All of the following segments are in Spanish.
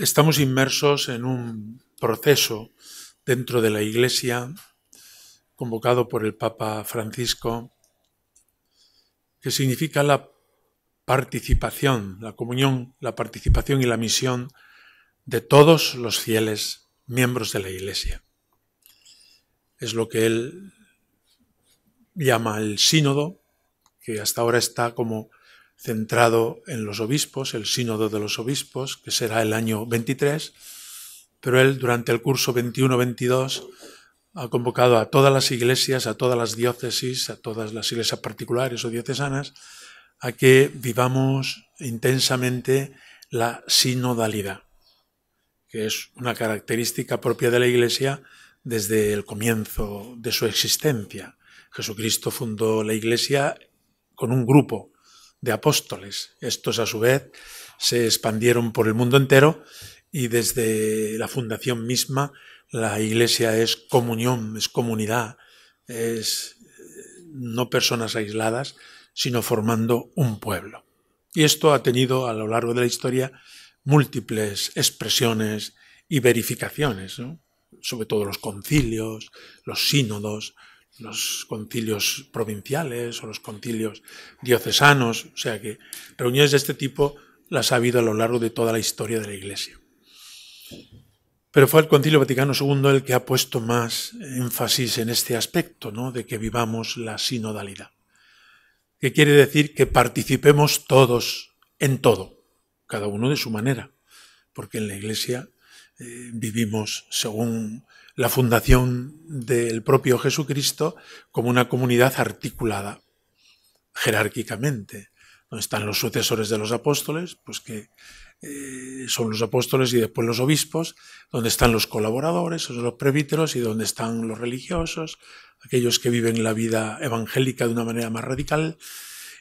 Estamos inmersos en un proceso dentro de la Iglesia convocado por el Papa Francisco que significa la participación, la comunión, la participación y la misión de todos los fieles miembros de la Iglesia. Es lo que él llama el sínodo, que hasta ahora está como centrado en los obispos, el sínodo de los obispos, que será el año 23, pero él durante el curso 21-22 ha convocado a todas las iglesias, a todas las diócesis, a todas las iglesias particulares o diocesanas, a que vivamos intensamente la sinodalidad, que es una característica propia de la iglesia desde el comienzo de su existencia. Jesucristo fundó la iglesia con un grupo, de apóstoles. Estos, a su vez, se expandieron por el mundo entero y desde la fundación misma la Iglesia es comunión, es comunidad, es eh, no personas aisladas, sino formando un pueblo. Y esto ha tenido a lo largo de la historia múltiples expresiones y verificaciones, sobre todo los concilios, los sínodos, los concilios provinciales o los concilios diocesanos, o sea que reuniones de este tipo las ha habido a lo largo de toda la historia de la Iglesia. Pero fue el Concilio Vaticano II el que ha puesto más énfasis en este aspecto, ¿no? de que vivamos la sinodalidad, que quiere decir que participemos todos en todo, cada uno de su manera, porque en la Iglesia eh, vivimos según la fundación del propio Jesucristo como una comunidad articulada jerárquicamente. Donde están los sucesores de los apóstoles, pues que eh, son los apóstoles y después los obispos, donde están los colaboradores, son los prebíteros y donde están los religiosos, aquellos que viven la vida evangélica de una manera más radical,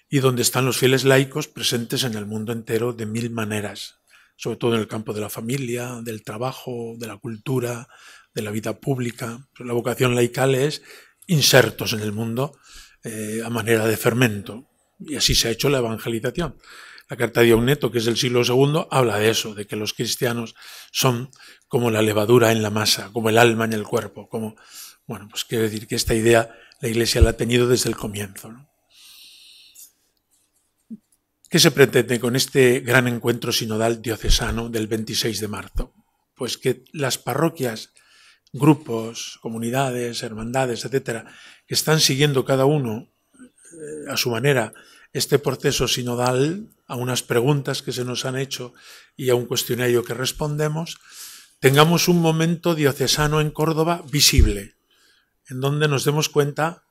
y donde están los fieles laicos presentes en el mundo entero de mil maneras, sobre todo en el campo de la familia, del trabajo, de la cultura, de la vida pública. La vocación laical es insertos en el mundo eh, a manera de fermento. Y así se ha hecho la evangelización. La carta de Auneto, que es del siglo II, habla de eso, de que los cristianos son como la levadura en la masa, como el alma en el cuerpo, como, bueno, pues quiere decir que esta idea la Iglesia la ha tenido desde el comienzo. ¿Qué se pretende con este gran encuentro sinodal diocesano del 26 de marzo? Pues que las parroquias grupos, comunidades, hermandades, etcétera, que están siguiendo cada uno eh, a su manera este proceso sinodal a unas preguntas que se nos han hecho y a un cuestionario que respondemos, tengamos un momento diocesano en Córdoba visible, en donde nos demos cuenta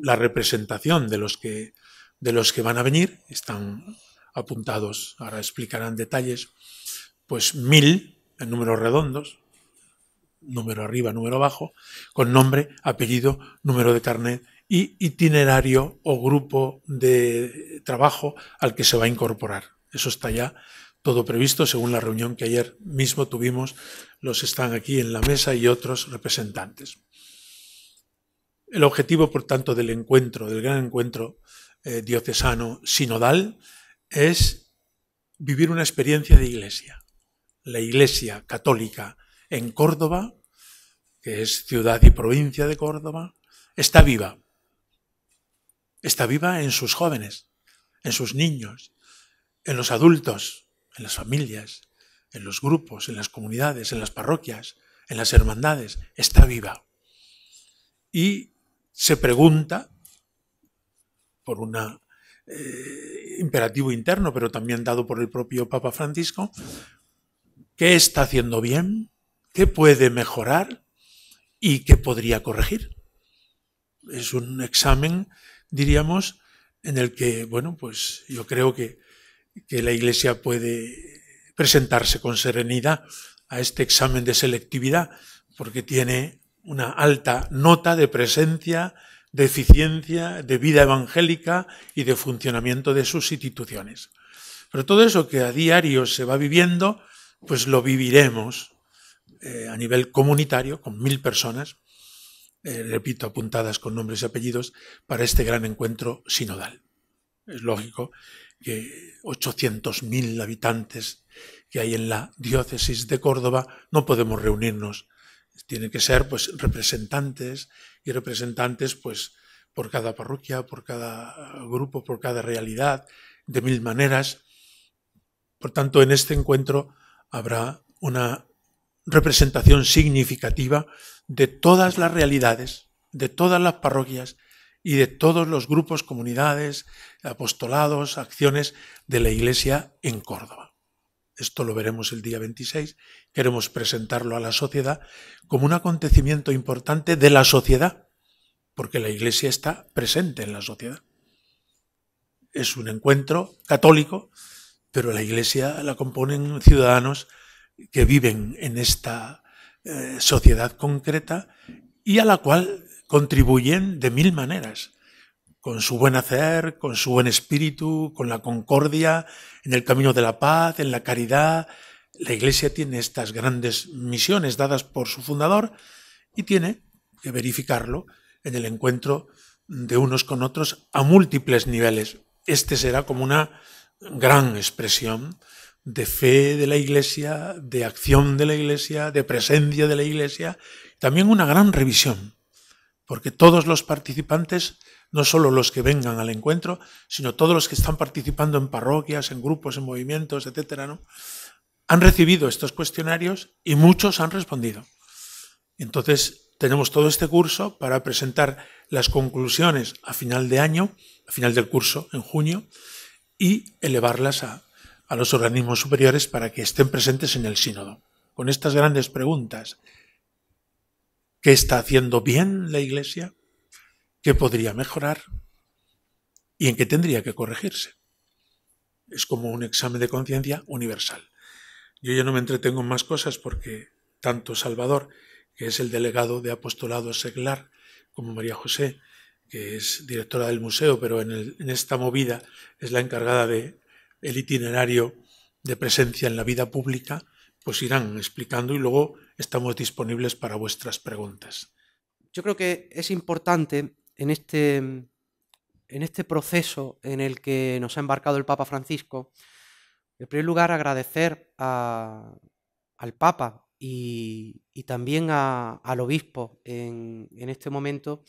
la representación de los que, de los que van a venir, están apuntados, ahora explicarán detalles, pues mil en números redondos, número arriba, número abajo, con nombre, apellido, número de carnet y itinerario o grupo de trabajo al que se va a incorporar. Eso está ya todo previsto según la reunión que ayer mismo tuvimos. Los están aquí en la mesa y otros representantes. El objetivo, por tanto, del encuentro, del gran encuentro eh, diocesano sinodal, es vivir una experiencia de iglesia. La iglesia católica en Córdoba, que es ciudad y provincia de Córdoba, está viva. Está viva en sus jóvenes, en sus niños, en los adultos, en las familias, en los grupos, en las comunidades, en las parroquias, en las hermandades. Está viva. Y se pregunta, por un eh, imperativo interno, pero también dado por el propio Papa Francisco, ¿qué está haciendo bien? qué puede mejorar y qué podría corregir. Es un examen, diríamos, en el que, bueno, pues yo creo que, que la Iglesia puede presentarse con serenidad a este examen de selectividad, porque tiene una alta nota de presencia, de eficiencia, de vida evangélica y de funcionamiento de sus instituciones. Pero todo eso que a diario se va viviendo, pues lo viviremos eh, a nivel comunitario, con mil personas, eh, repito, apuntadas con nombres y apellidos, para este gran encuentro sinodal. Es lógico que 800.000 habitantes que hay en la diócesis de Córdoba no podemos reunirnos. Tienen que ser pues, representantes y representantes pues, por cada parroquia, por cada grupo, por cada realidad, de mil maneras. Por tanto, en este encuentro habrá una representación significativa de todas las realidades, de todas las parroquias y de todos los grupos, comunidades, apostolados, acciones de la Iglesia en Córdoba. Esto lo veremos el día 26. Queremos presentarlo a la sociedad como un acontecimiento importante de la sociedad, porque la Iglesia está presente en la sociedad. Es un encuentro católico, pero la Iglesia la componen ciudadanos que viven en esta eh, sociedad concreta y a la cual contribuyen de mil maneras, con su buen hacer, con su buen espíritu, con la concordia, en el camino de la paz, en la caridad. La Iglesia tiene estas grandes misiones dadas por su fundador y tiene que verificarlo en el encuentro de unos con otros a múltiples niveles. Este será como una gran expresión de fe de la Iglesia, de acción de la Iglesia, de presencia de la Iglesia, también una gran revisión, porque todos los participantes, no solo los que vengan al encuentro, sino todos los que están participando en parroquias, en grupos, en movimientos, etc., ¿no? han recibido estos cuestionarios y muchos han respondido. Entonces, tenemos todo este curso para presentar las conclusiones a final de año, a final del curso, en junio, y elevarlas a, a los organismos superiores para que estén presentes en el sínodo. Con estas grandes preguntas, ¿qué está haciendo bien la Iglesia? ¿Qué podría mejorar? ¿Y en qué tendría que corregirse? Es como un examen de conciencia universal. Yo ya no me entretengo en más cosas porque tanto Salvador, que es el delegado de apostolado seglar, como María José, que es directora del museo, pero en, en esta movida es la encargada de el itinerario de presencia en la vida pública, pues irán explicando y luego estamos disponibles para vuestras preguntas. Yo creo que es importante en este, en este proceso en el que nos ha embarcado el Papa Francisco, en primer lugar agradecer al Papa y, también al Obispo en, en este momento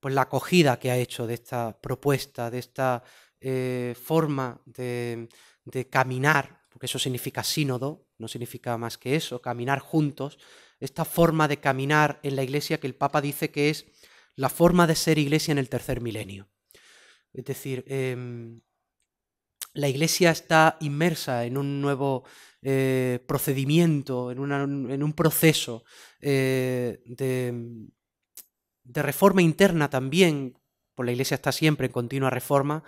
pues la acogida que ha hecho de esta propuesta, de esta eh, forma de, caminar, porque eso significa sínodo, no significa más que eso, caminar juntos, esta forma de caminar en la iglesia que el Papa dice que es la forma de ser iglesia en el tercer milenio. Es decir, em, la iglesia está inmersa en un nuevo eh, procedimiento, en, un proceso eh, de, de reforma interna también, porque la iglesia está siempre en continua reforma,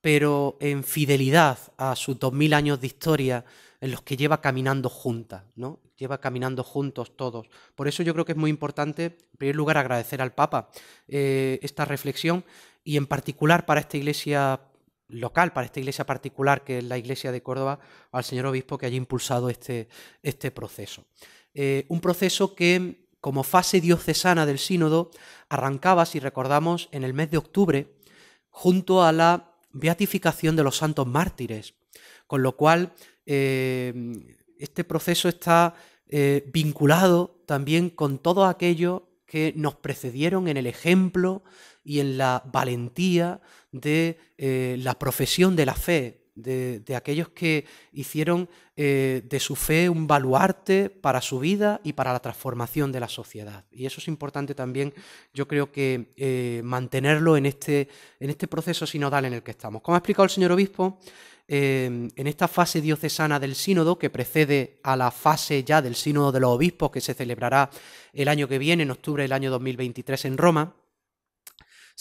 pero en fidelidad a sus 2000 años de historia en los que lleva caminando junta ¿no? Lleva caminando juntos todos. Por eso yo creo que es muy importante, en primer lugar, agradecer al Papa eh, esta reflexión y en particular para esta iglesia local, para esta iglesia particular que es la iglesia de Córdoba, al señor obispo que haya impulsado este, este proceso. Eh, un proceso que, como fase diocesana del sínodo, arrancaba, si recordamos, en el mes de octubre, junto a la beatificación de los santos mártires, con lo cual eh, este proceso está eh, vinculado también con todo aquello que nos precedieron en el ejemplo y en la valentía de eh, la profesión de la fe, de, aquellos que hicieron eh, de su fe un baluarte para su vida y para la transformación de la sociedad. Y eso es importante también, yo creo que eh, mantenerlo en este, en este proceso sinodal en el que estamos. Como ha explicado el señor obispo, eh, en esta fase diocesana del sínodo, que precede a la fase ya del sínodo de los obispos que se celebrará el año que viene, en octubre del año 2023 en Roma,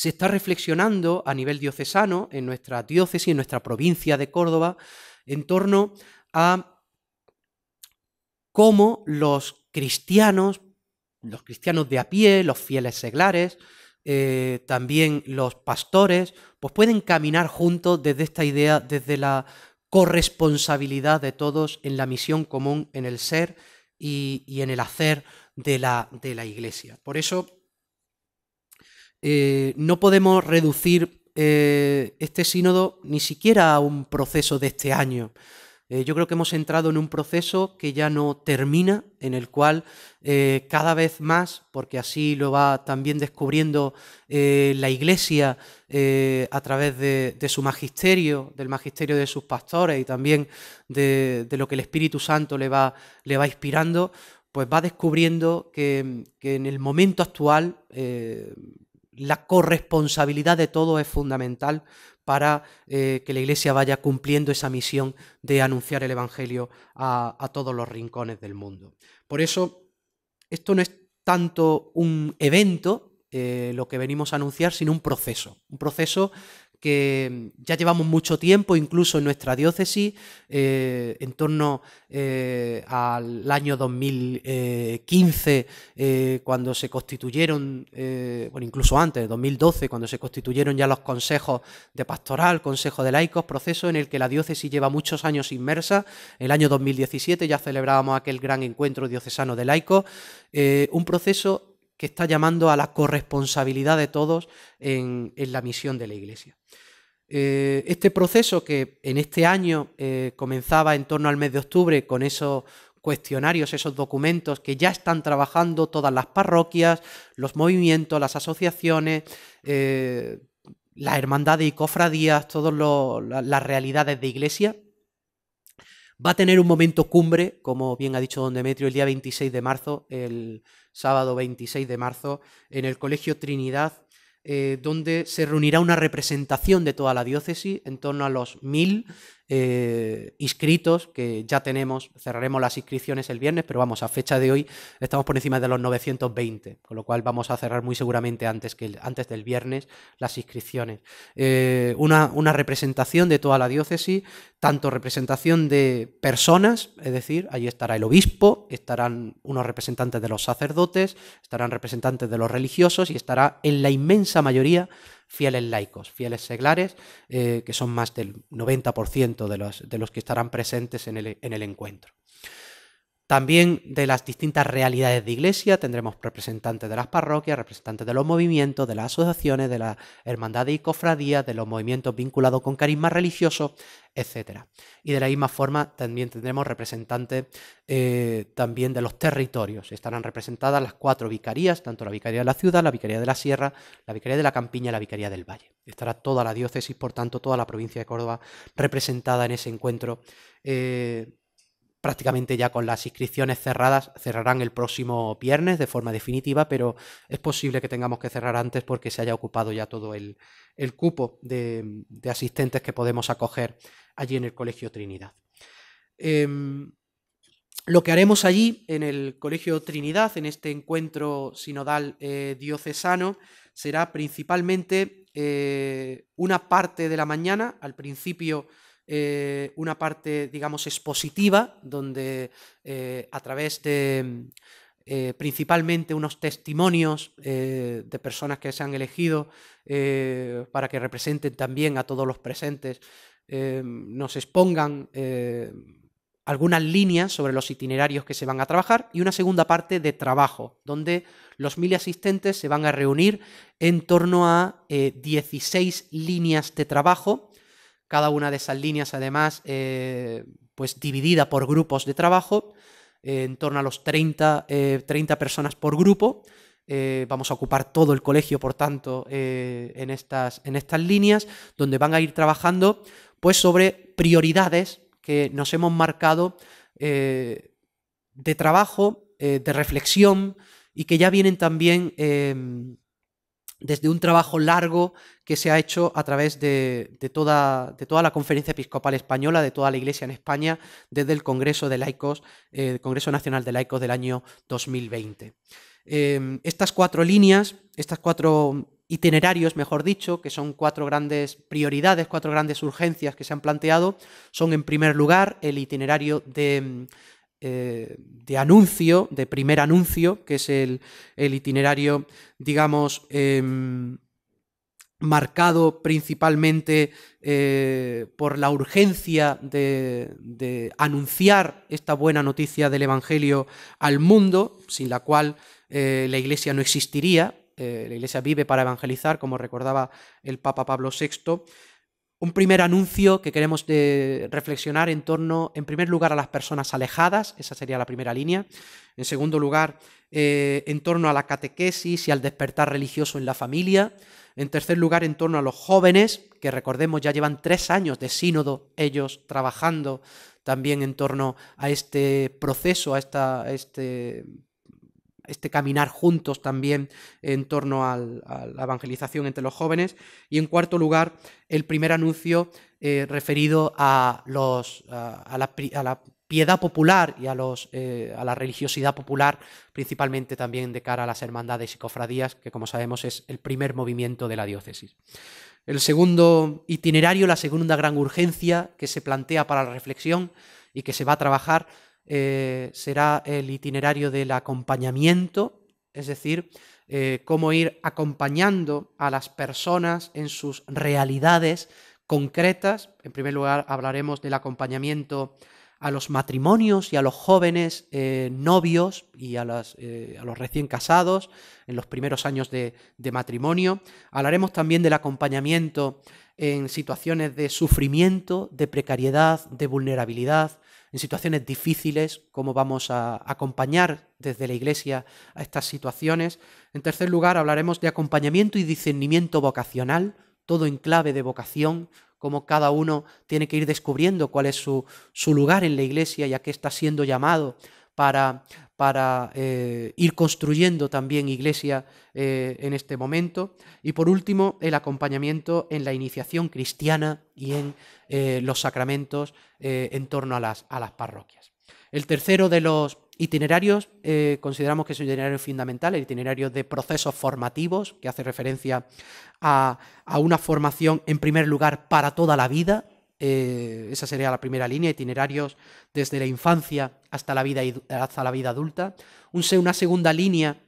se está reflexionando a nivel diocesano, en nuestra diócesis, en nuestra provincia de Córdoba, en torno a cómo los cristianos, los cristianos de a pie, los fieles seglares, eh, también los pastores, pues pueden caminar juntos desde esta idea, desde la corresponsabilidad de todos en la misión común, en el ser y, en el hacer de la, de la Iglesia. Por eso eh, no podemos reducir eh, este sínodo ni siquiera a un proceso de este año. Eh, yo creo que hemos entrado en un proceso que ya no termina, en el cual cada vez más, porque así lo va también descubriendo la Iglesia a través de, su magisterio, del magisterio de sus pastores y también de, lo que el Espíritu Santo le va, le va inspirando, pues va descubriendo que en el momento actual la corresponsabilidad de todos es fundamental para eh, que la Iglesia vaya cumpliendo esa misión de anunciar el Evangelio a, todos los rincones del mundo. Por eso, esto no es tanto un evento, eh, lo que venimos a anunciar, sino un proceso, un proceso que ya llevamos mucho tiempo, incluso en nuestra diócesis, eh, en torno eh, al año 2015, eh, cuando se constituyeron, bueno, incluso antes, 2012, cuando se constituyeron ya los consejos de pastoral, consejo de laicos, proceso en el que la diócesis lleva muchos años inmersa. El año 2017 ya celebrábamos aquel gran encuentro diocesano de laicos, un proceso que está llamando a la corresponsabilidad de todos en, la misión de la Iglesia. Eh, este proceso que en este año eh, comenzaba en torno al mes de octubre con esos cuestionarios, esos documentos que ya están trabajando todas las parroquias, los movimientos, las asociaciones, eh, las hermandades y cofradías, todas las realidades de iglesia, Va a tener un momento cumbre, como bien ha dicho don Demetrio, el día 26 de marzo, el sábado 26 de marzo, en el Colegio Trinidad, eh, donde se reunirá una representación de toda la diócesis en torno a los mil eh, inscritos, que ya tenemos, cerraremos las inscripciones el viernes, pero vamos, a fecha de hoy estamos por encima de los 920, con lo cual vamos a cerrar muy seguramente antes, que antes del viernes las inscripciones. Eh, una, representación de toda la diócesis, tanto representación de personas, es decir, ahí estará el obispo, estarán unos representantes de los sacerdotes, estarán representantes de los religiosos y estará en la inmensa mayoría fieles laicos, fieles seglares, eh, que son más del 90% de los, de los que estarán presentes en el encuentro. También de las distintas realidades de iglesia tendremos representantes de las parroquias, representantes de los movimientos, de las asociaciones, de las hermandad y cofradía de los movimientos vinculados con carisma religioso, etc. Y de la misma forma también tendremos representantes eh, también de los territorios. Estarán representadas las cuatro vicarías, tanto la vicaría de la ciudad, la vicaría de la sierra, la vicaría de la campiña y la vicaría del valle. Estará toda la diócesis, por tanto, toda la provincia de Córdoba representada en ese encuentro. Eh, prácticamente ya con las inscripciones cerradas, cerrarán el próximo viernes de forma definitiva, pero es posible que tengamos que cerrar antes porque se haya ocupado ya todo el, cupo de, asistentes que podemos acoger allí en el Colegio Trinidad. Em, lo que haremos allí en el Colegio Trinidad, en este encuentro sinodal eh, diocesano, será principalmente eh, una parte de la mañana, al principio eh, una parte, digamos, expositiva, donde eh, a través de mm, eh, principalmente unos testimonios de personas que se han elegido para que representen también a todos los presentes, nos expongan algunas líneas sobre los itinerarios que se van a trabajar y una segunda parte de trabajo, donde los mil asistentes se van a reunir en torno a 16 líneas de trabajo cada una de esas líneas además eh, pues dividida por grupos de trabajo, eh, en torno a los 30, eh, personas por grupo. vamos a ocupar todo el colegio, por tanto, en, estas, en estas líneas, donde van a ir trabajando pues, sobre prioridades que nos hemos marcado de trabajo, de reflexión, y que ya vienen también em, desde un trabajo largo que se ha hecho a través de, toda, la conferencia episcopal española, de toda la Iglesia en España, desde el Congreso de Laicos, eh, el Congreso Nacional de Laicos del año 2020. Em, estas cuatro líneas, estas cuatro itinerarios, mejor dicho, que son cuatro grandes prioridades, cuatro grandes urgencias que se han planteado, son en primer lugar el itinerario de eh, de anuncio, de primer anuncio, que es el, el itinerario, digamos, em, marcado principalmente eh, por la urgencia de, de, anunciar esta buena noticia del Evangelio al mundo, sin la cual eh, la Iglesia no existiría. la Iglesia vive para evangelizar, como recordaba el Papa Pablo VI un primer anuncio que queremos de eh, reflexionar en torno, en primer lugar, a las personas alejadas, esa sería la primera línea. En segundo lugar, eh, en torno a la catequesis y al despertar religioso en la familia. En tercer lugar, en torno a los jóvenes, que recordemos ya llevan tres años de sínodo ellos trabajando también en torno a este proceso, a, esta, a este este caminar juntos también en torno a la evangelización entre los jóvenes. Y en cuarto lugar, el primer anuncio eh, referido a, los, a, la, piedad popular y a, los, eh, a la religiosidad popular, principalmente también de cara a las hermandades y cofradías, que como sabemos es el primer movimiento de la diócesis. El segundo itinerario, la segunda gran urgencia que se plantea para la reflexión y que se va a trabajar eh, será el itinerario del acompañamiento, es decir, eh, cómo ir acompañando a las personas en sus realidades concretas. En primer lugar, hablaremos del acompañamiento a los matrimonios y a los jóvenes eh, novios y a, los recién casados en los primeros años de, matrimonio. Hablaremos también del acompañamiento en situaciones de sufrimiento, de precariedad, de vulnerabilidad, en situaciones difíciles, cómo vamos a acompañar desde la Iglesia a estas situaciones. En tercer lugar, hablaremos de acompañamiento y discernimiento vocacional, todo en clave de vocación, cómo cada uno tiene que ir descubriendo cuál es su, lugar en la Iglesia y a qué está siendo llamado para para eh, ir construyendo también iglesia eh, en este momento. Y por último, el acompañamiento en la iniciación cristiana y en eh, los sacramentos en torno a las, parroquias. El tercero de los itinerarios, consideramos que es un itinerario fundamental, el itinerario de procesos formativos, que hace referencia a, a una formación en primer lugar para toda la vida, eh, esa sería la primera línea, itinerarios desde la infancia hasta la vida, hasta la vida adulta. una segunda línea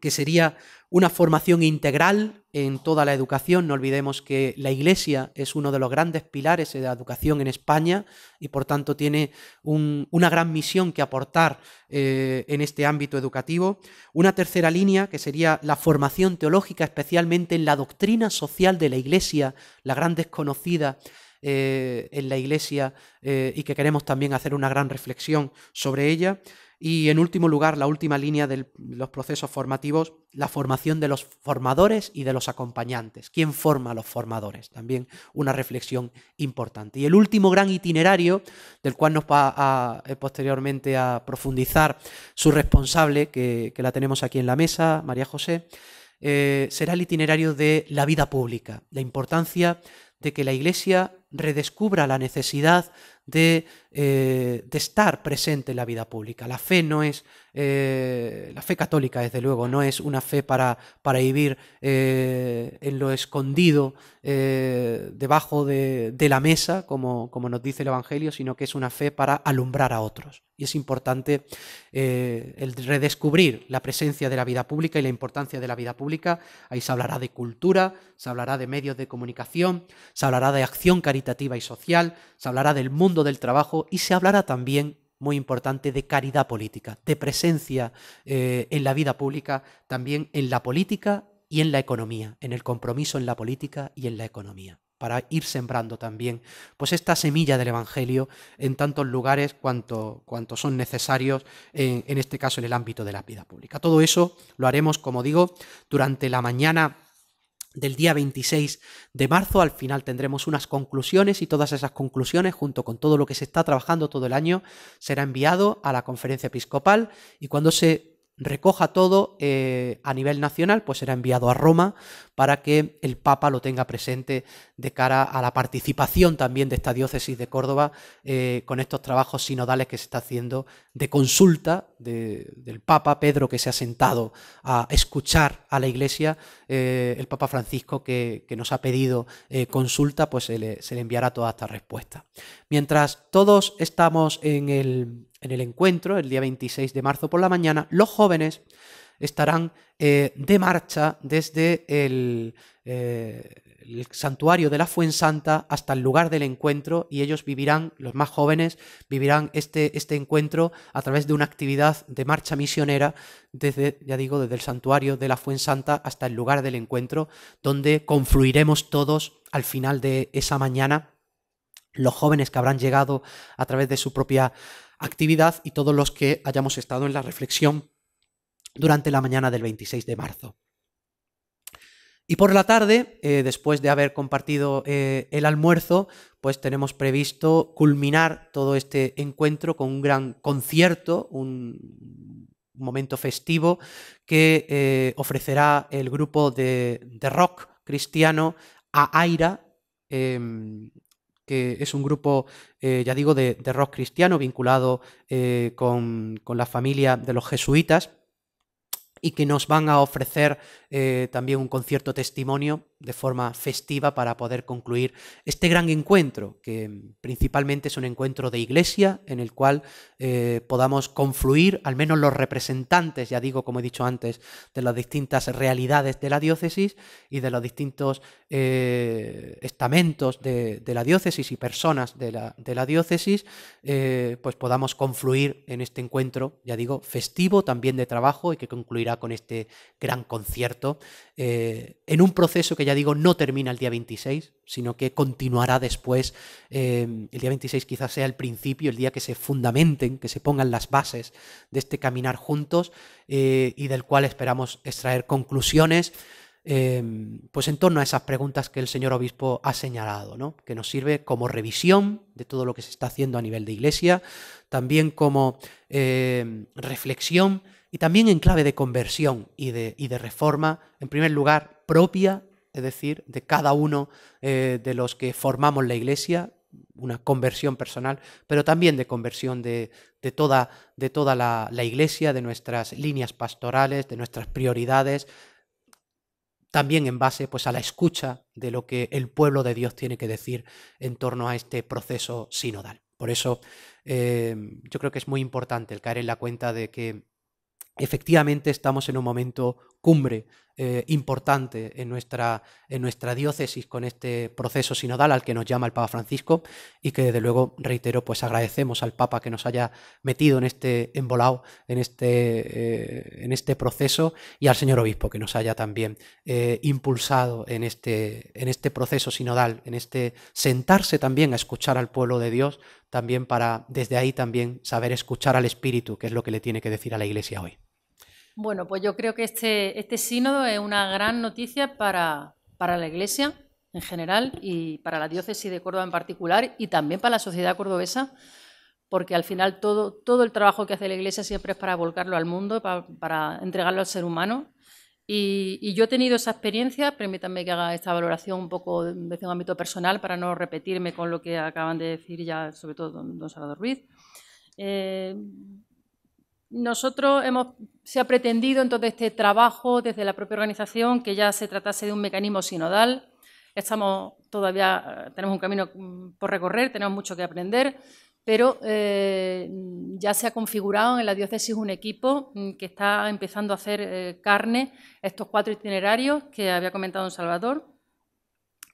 que sería una formación integral en toda la educación. No olvidemos que la Iglesia es uno de los grandes pilares de la educación en España y por tanto tiene una gran misión que aportar eh, en este ámbito educativo. Una tercera línea que sería la formación teológica, especialmente en la doctrina social de la Iglesia, la gran desconocida eh, en la Iglesia eh, y que queremos también hacer una gran reflexión sobre ella. Y en último lugar, la última línea de los procesos formativos, la formación de los formadores y de los acompañantes. ¿Quién forma a los formadores? También una reflexión importante. Y el último gran itinerario, del cual nos va eh, posteriormente a profundizar su responsable, que, la tenemos aquí en la mesa, María José, será el itinerario de la vida pública, la importancia de que la Iglesia redescubra la necesidad eh, de, estar presente en la vida pública. La fe no es, eh, la fe católica desde luego, no es una fe para, para vivir eh, en lo escondido, debajo de, la mesa, como, como, nos dice el Evangelio, sino que es una fe para alumbrar a otros. Y es importante el redescubrir la presencia de la vida pública y la importancia de la vida pública. Ahí se hablará de cultura, se hablará de medios de comunicación, se hablará de acción caritativa y social, se hablará del mundo del trabajo y se hablará también, muy importante, de caridad política, de presencia eh, en la vida pública, también en la política y en la economía, en el compromiso en la política y en la economía para ir sembrando también pues esta semilla del Evangelio en tantos lugares cuanto, cuanto son necesarios, en, en este caso en el ámbito de la vida pública. Todo eso lo haremos, como digo, durante la mañana del día 26 de marzo. Al final tendremos unas conclusiones y todas esas conclusiones, junto con todo lo que se está trabajando todo el año, será enviado a la conferencia episcopal y cuando se recoja todo eh, a nivel nacional, pues será enviado a Roma para que el Papa lo tenga presente de cara a la participación también de esta diócesis de Córdoba eh, con estos trabajos sinodales que se está haciendo de consulta del Papa Pedro que se ha sentado a escuchar a la Iglesia, eh, el Papa Francisco que, nos ha pedido consulta, pues se le enviará toda esta respuesta. Mientras todos estamos en el en el encuentro, el día 26 de marzo por la mañana, los jóvenes estarán eh, de marcha desde eh, el, santuario de la Fuensanta hasta el lugar del encuentro y ellos vivirán, los más jóvenes, vivirán este, este encuentro a través de una actividad de marcha misionera desde, ya digo, desde el santuario de la Fuensanta hasta el lugar del encuentro, donde confluiremos todos al final de esa mañana los jóvenes que habrán llegado a través de su propia actividad y todos los que hayamos estado en la reflexión durante la mañana del 26 de marzo. Y por la tarde, eh, después de haber compartido eh, el almuerzo, pues tenemos previsto culminar todo este encuentro con un gran concierto, un momento festivo que eh, ofrecerá el grupo de, rock cristiano a Aira, em, que es un grupo, eh, ya digo, de, rock cristiano vinculado eh, con, la familia de los jesuitas y que nos van a ofrecer eh, también un concierto testimonio de forma festiva para poder concluir este gran encuentro, que principalmente es un encuentro de iglesia en el cual eh, podamos confluir, al menos los representantes, ya digo, como he dicho antes, de las distintas realidades de la diócesis y de los distintos eh, estamentos de, la diócesis y personas de la, diócesis, eh, pues podamos confluir en este encuentro, ya digo, festivo, también de trabajo y que concluirá con este gran concierto, en un proceso que ya digo, no termina el día 26, sino que continuará después. Eh, el día 26 quizás sea el principio, el día que se fundamenten, que se pongan las bases de este caminar juntos eh, y del cual esperamos extraer conclusiones. Eh, pues en torno a esas preguntas que el señor obispo ha señalado, ¿no? que nos sirve como revisión de todo lo que se está haciendo a nivel de iglesia, también como reflexión y también en clave de conversión y de, y de reforma, en primer lugar, propia es decir, de cada uno eh, de los que formamos la iglesia, una conversión personal, pero también de conversión de, toda, la, iglesia, de nuestras líneas pastorales, de nuestras prioridades, también en base pues, a la escucha de lo que el pueblo de Dios tiene que decir en torno a este proceso sinodal. Por eso eh, yo creo que es muy importante el caer en la cuenta de que efectivamente estamos en un momento cumbre eh, importante en nuestra, en nuestra diócesis con este proceso sinodal al que nos llama el Papa Francisco y que desde luego, reitero, pues agradecemos al Papa que nos haya metido en este embolado, en este, eh, en este proceso y al señor obispo que nos haya también eh, impulsado en este, en este proceso sinodal, en este sentarse también a escuchar al pueblo de Dios, también para desde ahí también saber escuchar al Espíritu, que es lo que le tiene que decir a la Iglesia hoy. Bueno, pues yo creo que este, este sínodo es una gran noticia para, para la Iglesia en general y para la diócesis de Córdoba en particular y también para la sociedad cordobesa, porque al final todo, todo el trabajo que hace la Iglesia siempre es para volcarlo al mundo, para, entregarlo al ser humano. Y, yo he tenido esa experiencia, permítanme que haga esta valoración un poco desde un ámbito personal para no repetirme con lo que acaban de decir ya, sobre todo don, Salvador Ruiz. Eh, nosotros hemos, se ha pretendido entonces este trabajo desde la propia organización que ya se tratase de un mecanismo sinodal. Estamos todavía, eh, tenemos un camino mm, por recorrer, tenemos mucho que aprender, pero eh, ya se ha configurado en la diócesis un equipo mm, que está empezando a hacer eh, carne estos cuatro itinerarios que había comentado en Salvador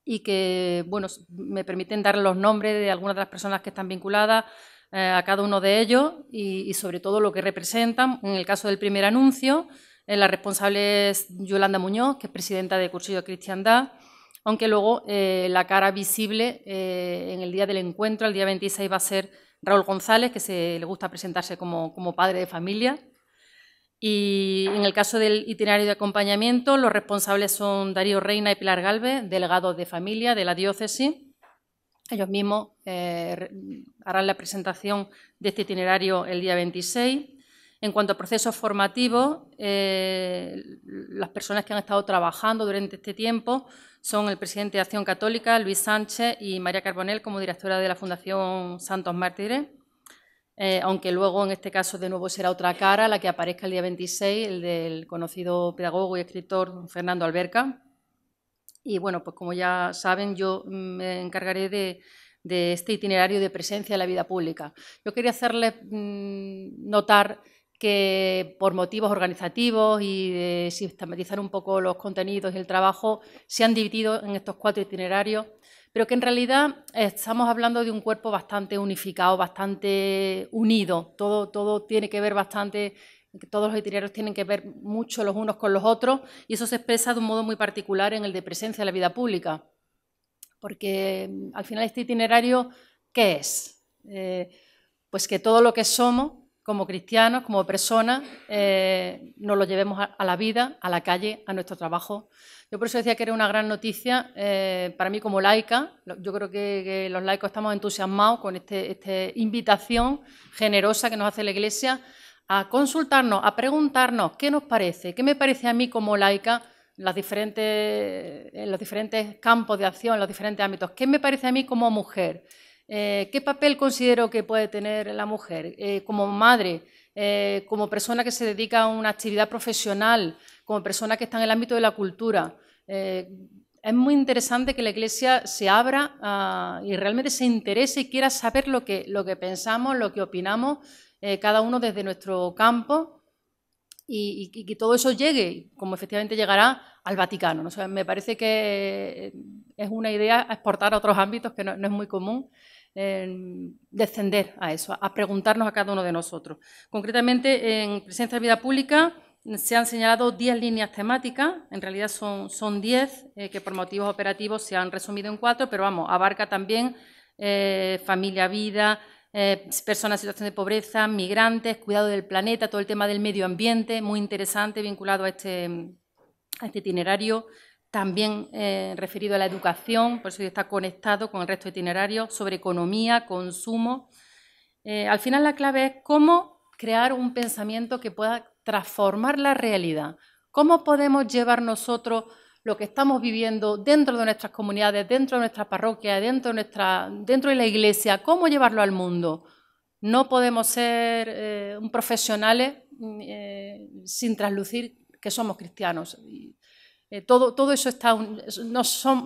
y que, bueno, me permiten dar los nombres de algunas de las personas que están vinculadas, eh, a cada uno de ellos y, sobre todo lo que representan. En el caso del primer anuncio, eh, la responsable es Yolanda Muñoz, que es presidenta de Cursillo de Cristiandad, aunque luego eh, la cara visible en el día del encuentro, el día 26, va a ser Raúl González, que se, le gusta presentarse como, como padre de familia. Y en el caso del itinerario de acompañamiento, los responsables son Darío Reina y Pilar Galvez, delegados de familia de la diócesis ellos mismos eh, harán la presentación de este itinerario el día 26. En cuanto a procesos formativos, eh, las personas que han estado trabajando durante este tiempo son el presidente de Acción Católica, Luis Sánchez, y María Carbonel como directora de la Fundación Santos Mártires, eh, aunque luego en este caso de nuevo será otra cara la que aparezca el día 26, el del conocido pedagogo y escritor Fernando Alberca. Y bueno, pues como ya saben, yo me encargaré de, este itinerario de presencia en la vida pública. Yo quería hacerles mm, notar que por motivos organizativos y de sistematizar un poco los contenidos y el trabajo, se han dividido en estos cuatro itinerarios, pero que en realidad estamos hablando de un cuerpo bastante unificado, bastante unido, todo, todo tiene que ver bastante todos los itinerarios tienen que ver mucho los unos con los otros y eso se expresa de un modo muy particular en el de presencia de la vida pública. Porque mm, al final este itinerario, ¿qué es? Eh, pues que todo lo que somos como cristianos, como personas, eh, nos lo llevemos a, la vida, a la calle, a nuestro trabajo. Yo por eso decía que era una gran noticia eh, para mí como laica. Yo creo que, los laicos estamos entusiasmados con este, esta invitación generosa que nos hace la Iglesia a consultarnos, a preguntarnos qué nos parece, qué me parece a mí como laica diferentes, en eh, los diferentes campos de acción, en los diferentes ámbitos, qué me parece a mí como mujer, eh, qué papel considero que puede tener la mujer eh, como madre, como persona que se dedica a una actividad profesional, como persona que está en el ámbito de la cultura. es muy interesante que la Iglesia se abra ah, y realmente se interese y quiera saber lo que, lo que pensamos, lo que opinamos eh, cada uno desde nuestro campo y, que todo eso llegue, como efectivamente llegará, al Vaticano. me parece que eh, es una idea exportar a otros ámbitos que no, es muy común. descender a eso, a preguntarnos a cada uno de nosotros. Concretamente, en presencia de vida pública se han señalado 10 líneas temáticas, en realidad son, son 10 eh, que por motivos operativos se han resumido en cuatro, pero vamos, abarca también familia, vida, eh, personas en situación de pobreza, migrantes, cuidado del planeta, todo el tema del medio ambiente, muy interesante, vinculado a este, este itinerario. También eh, referido a la educación, por eso está conectado con el resto de itinerarios, sobre economía, consumo. Eh, al final la clave es cómo crear un pensamiento que pueda transformar la realidad. ¿Cómo podemos llevar nosotros lo que estamos viviendo dentro de nuestras comunidades, dentro de nuestra parroquia, dentro de, la iglesia, cómo llevarlo al mundo. No podemos ser eh, un profesionales mm, eh, sin traslucir que somos cristianos. Eh, todo, eso está,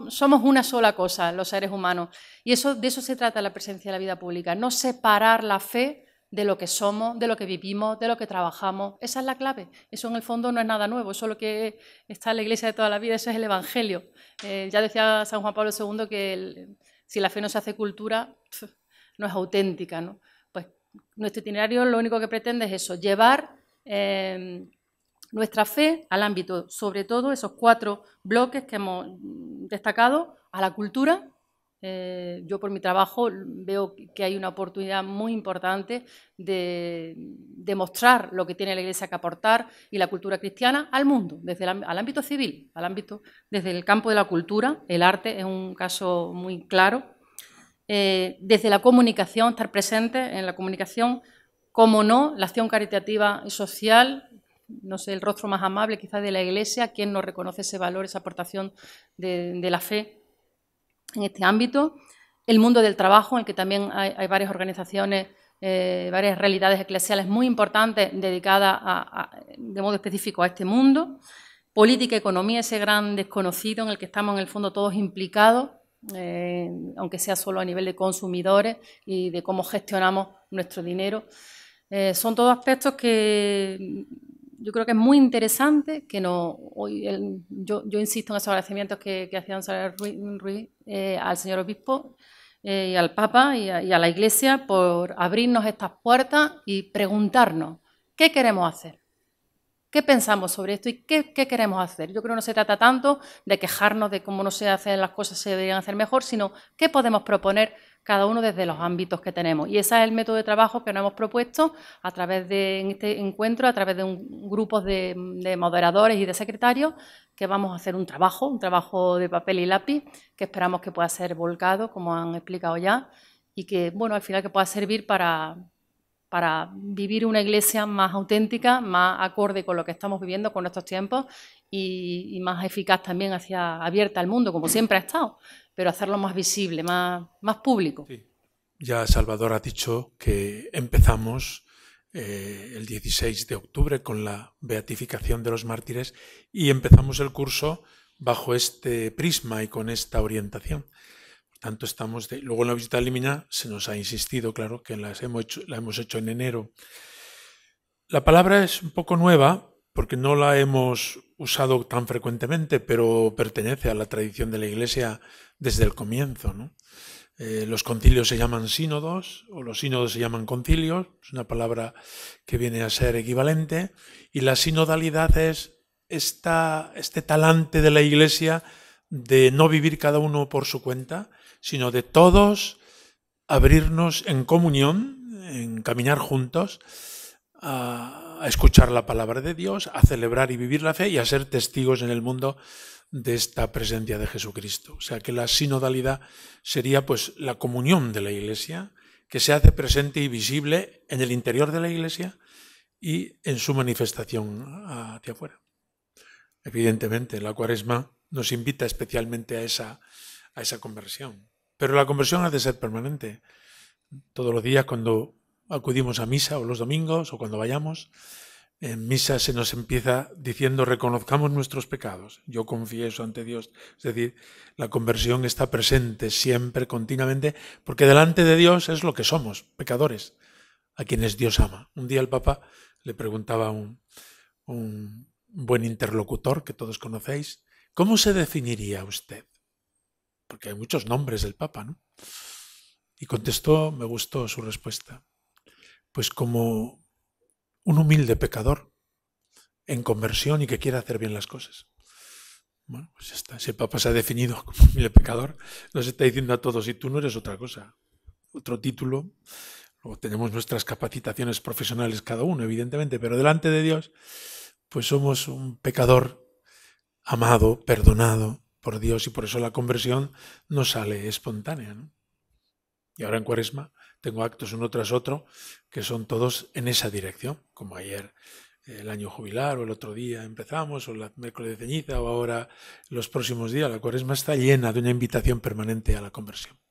somos una sola cosa, los seres humanos. Y eso, de eso se trata la presencia de la vida pública, no separar la fe de lo que somos, de lo que vivimos, de lo que trabajamos. Esa es la clave. Eso en el fondo no es nada nuevo, eso es lo que está en la iglesia de toda la vida, eso es el Evangelio. Eh, ya decía San Juan Pablo II que si la fe no se hace cultura, no es auténtica. Pues nuestro itinerario lo único que pretende es eso, llevar em, nuestra fe al ámbito, sobre todo esos cuatro bloques que hemos destacado, a la cultura, eh, yo por mi trabajo veo que hay una oportunidad muy importante de, demostrar lo que tiene la Iglesia que aportar y la cultura cristiana al mundo, desde el, al ámbito civil, al ámbito desde el campo de la cultura, el arte es un caso muy claro. Eh, desde la comunicación, estar presente en la comunicación, como no, la acción caritativa y social, no sé, el rostro más amable quizás de la Iglesia, quien no reconoce ese valor, esa aportación de la fe en este ámbito. El mundo del trabajo, en el que también hay, varias organizaciones, eh, varias realidades eclesiales muy importantes dedicadas de modo específico a este mundo. Política, economía, ese gran desconocido en el que estamos en el fondo todos implicados, eh, aunque sea solo a nivel de consumidores y de cómo gestionamos nuestro dinero. Eh, son todos aspectos que yo creo que es muy interesante que no, hoy yo, insisto en esos agradecimientos que, hacían hacía Ruiz, eh, al señor obispo eh, y al Papa y a, la Iglesia por abrirnos estas puertas y preguntarnos qué queremos hacer. ¿Qué pensamos sobre esto y qué, qué, queremos hacer? Yo creo que no se trata tanto de quejarnos de cómo no se hacen las cosas, se deberían hacer mejor, sino qué podemos proponer cada uno desde los ámbitos que tenemos. Y ese es el método de trabajo que nos hemos propuesto a través de este encuentro, a través de un, grupo de, de moderadores y de secretarios, que vamos a hacer un trabajo, un trabajo de papel y lápiz, que esperamos que pueda ser volcado, como han explicado ya, y que, bueno, al final que pueda servir para, para vivir una iglesia más auténtica, más acorde con lo que estamos viviendo, con nuestros tiempos y, más eficaz también hacia abierta al mundo, como siempre ha estado, pero hacerlo más visible, más, más público. Ya Salvador ha dicho que empezamos eh, el 16 de octubre con la beatificación de los mártires y empezamos el curso bajo este prisma y con esta orientación estamos Luego en la visita límina se nos ha insistido, claro, que la hemos hecho en enero. La palabra es un poco nueva porque no la hemos usado tan frecuentemente, pero pertenece a la tradición de la Iglesia desde el comienzo. Eh, los concilios se llaman sínodos o los sínodos se llaman concilios, es una palabra que viene a ser equivalente, y la sinodalidad es este talante de la Iglesia de no vivir cada uno por su cuenta, sino de todos abrirnos en comunión, en caminar juntos, a, escuchar la palabra de Dios, a celebrar y vivir la fe y a ser testigos en el mundo de esta presencia de Jesucristo. O sea que la sinodalidad sería pues la comunión de la Iglesia, que se hace presente y visible en el interior de la Iglesia y en su manifestación hacia afuera. Evidentemente, la cuaresma nos invita especialmente a esa conversión. Pero la conversión ha de ser permanente. Todos los días cuando acudimos a misa o los domingos o cuando vayamos, en misa se nos empieza diciendo reconozcamos nuestros pecados. Yo confieso ante Dios. Es decir, la conversión está presente siempre, continuamente, porque delante de Dios es lo que somos, pecadores, a quienes Dios ama. Un día el Papa le preguntaba a un, un buen interlocutor que todos conocéis, ¿cómo se definiría usted? porque hay muchos nombres del Papa, ¿no? Y contestó, me gustó su respuesta, pues como un humilde pecador en conversión y que quiere hacer bien las cosas. Bueno, pues ya está. Si el Papa se ha definido como humilde pecador, nos está diciendo a todos, y tú no eres otra cosa, otro título. Luego tenemos nuestras capacitaciones profesionales cada uno, evidentemente, pero delante de Dios, pues somos un pecador amado, perdonado, por Dios y por eso la conversión no sale espontánea. Y ahora en cuaresma tengo actos uno tras otro que son todos en esa dirección, como ayer eh, el año jubilar o el otro día empezamos o la miércoles de ceñiza o ahora los próximos días. La cuaresma está llena de una invitación permanente a la conversión.